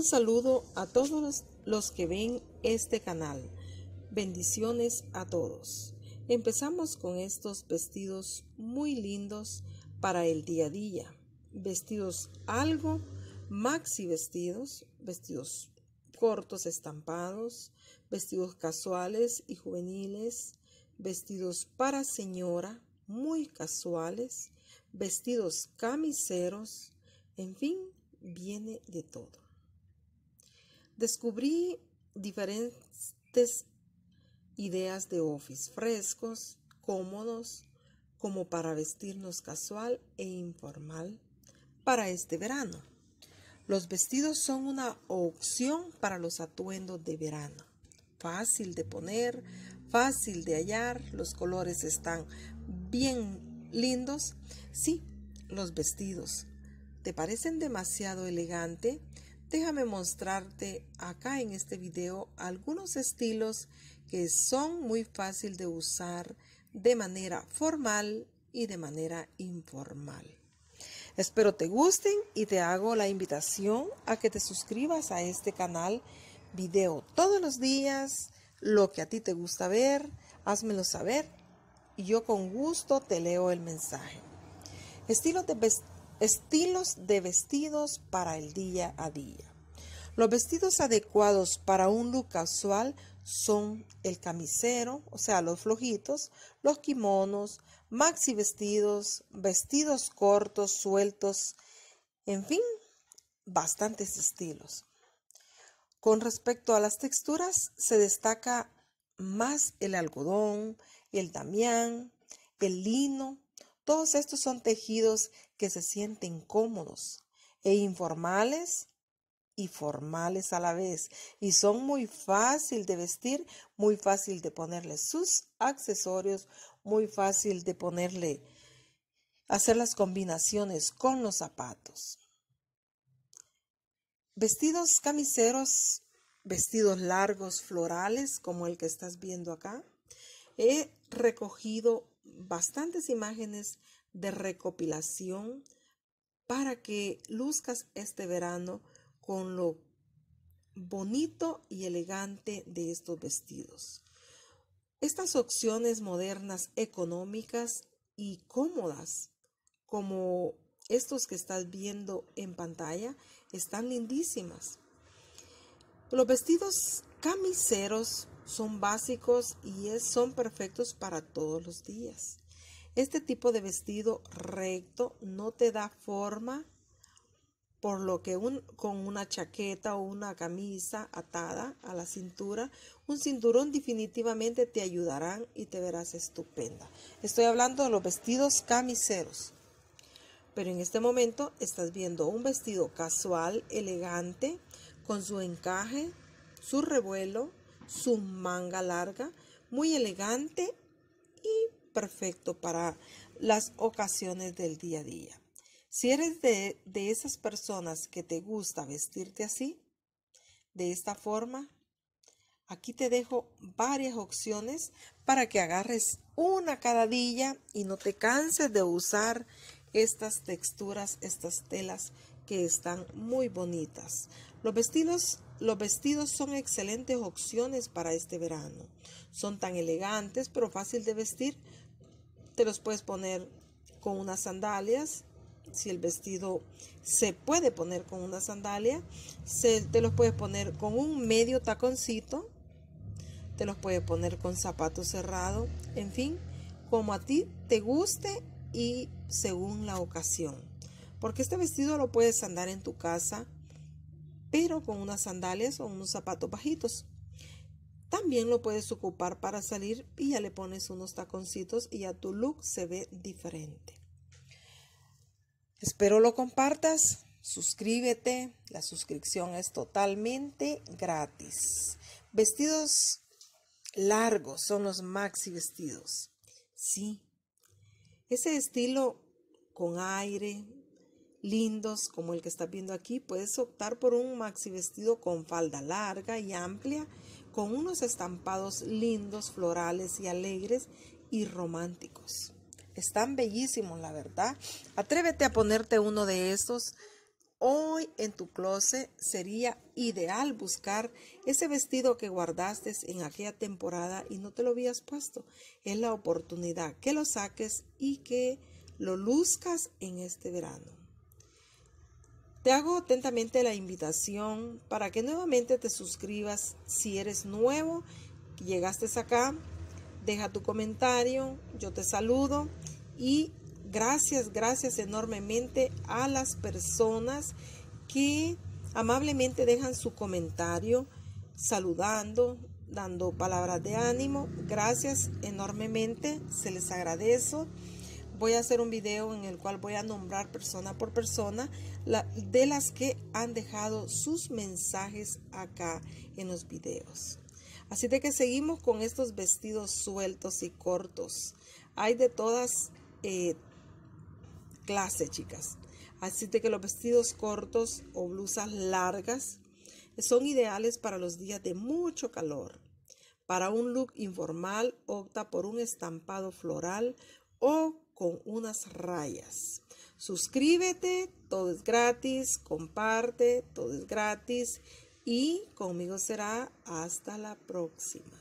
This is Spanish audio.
Un saludo a todos los que ven este canal. Bendiciones a todos. Empezamos con estos vestidos muy lindos para el día a día. Vestidos algo, maxi vestidos, vestidos cortos estampados, vestidos casuales y juveniles, vestidos para señora, muy casuales, vestidos camiseros, en fin, viene de todo. Descubrí diferentes ideas de office frescos, cómodos, como para vestirnos casual e informal para este verano. Los vestidos son una opción para los atuendos de verano. Fácil de poner, fácil de hallar, los colores están bien lindos. Sí, los vestidos. ¿Te parecen demasiado elegante? Déjame mostrarte acá en este video algunos estilos que son muy fácil de usar de manera formal y de manera informal. Espero te gusten y te hago la invitación a que te suscribas a este canal video todos los días, lo que a ti te gusta ver, házmelo saber y yo con gusto te leo el mensaje. Estilos de vestir. Estilos de vestidos para el día a día. Los vestidos adecuados para un look casual son el camisero, o sea, los flojitos, los kimonos, maxi vestidos, vestidos cortos, sueltos, en fin, bastantes estilos. Con respecto a las texturas, se destaca más el algodón, el damián, el lino, todos estos son tejidos que se sienten cómodos e informales y formales a la vez y son muy fácil de vestir, muy fácil de ponerle sus accesorios, muy fácil de ponerle hacer las combinaciones con los zapatos. Vestidos camiseros, vestidos largos florales como el que estás viendo acá. He recogido bastantes imágenes de recopilación para que luzcas este verano con lo bonito y elegante de estos vestidos. Estas opciones modernas, económicas y cómodas, como estos que estás viendo en pantalla, están lindísimas. Los vestidos camiseros son básicos y son perfectos para todos los días. Este tipo de vestido recto no te da forma, por lo que con una chaqueta o una camisa atada a la cintura, un cinturón definitivamente te ayudarán y te verás estupenda. Estoy hablando de los vestidos camiseros. Pero en este momento estás viendo un vestido casual, elegante, con su encaje, su revuelo, su manga larga, muy elegante y perfecto para las ocasiones del día a día. Si eres de, de esas personas que te gusta vestirte así, de esta forma, Aquí te dejo varias opciones para que agarres una cada día y no te canses de usar estas texturas, estas telas que están muy bonitas. Los vestidos los vestidos son excelentes opciones para este verano. Son tan elegantes pero fácil de vestir. Te los puedes poner con unas sandalias. Si el vestido se puede poner con una sandalia, te los puedes poner con un medio taconcito. Te los puedes poner con zapato cerrado. En fin, como a ti te guste y según la ocasión. Porque este vestido lo puedes andar en tu casa pero con unas sandalias o unos zapatos bajitos. También lo puedes ocupar para salir y ya le pones unos taconcitos y a tu look se ve diferente. Espero lo compartas, suscríbete, la suscripción es totalmente gratis. Vestidos largos son los maxi vestidos. Sí, ese estilo con aire, lindos como el que estás viendo aquí, puedes optar por un maxi vestido con falda larga y amplia, con unos estampados lindos, florales y alegres y románticos. Están bellísimos, la verdad. Atrévete a ponerte uno de estos. Hoy en tu closet sería ideal buscar ese vestido que guardaste en aquella temporada y no te lo habías puesto. Es la oportunidad que lo saques y que lo luzcas en este verano. Te hago atentamente la invitación para que nuevamente te suscribas si eres nuevo, llegaste acá, deja tu comentario, yo te saludo y gracias, gracias enormemente a las personas que amablemente dejan su comentario saludando, dando palabras de ánimo. Gracias enormemente, se les agradezco voy a hacer un video en el cual voy a nombrar persona por persona la, de las que han dejado sus mensajes acá en los videos. Así de que seguimos con estos vestidos sueltos y cortos. Hay de todas eh, clases, chicas. Así de que los vestidos cortos o blusas largas son ideales para los días de mucho calor. Para un look informal opta por un estampado floral o con unas rayas. Suscríbete, todo es gratis, comparte, todo es gratis y conmigo será hasta la próxima.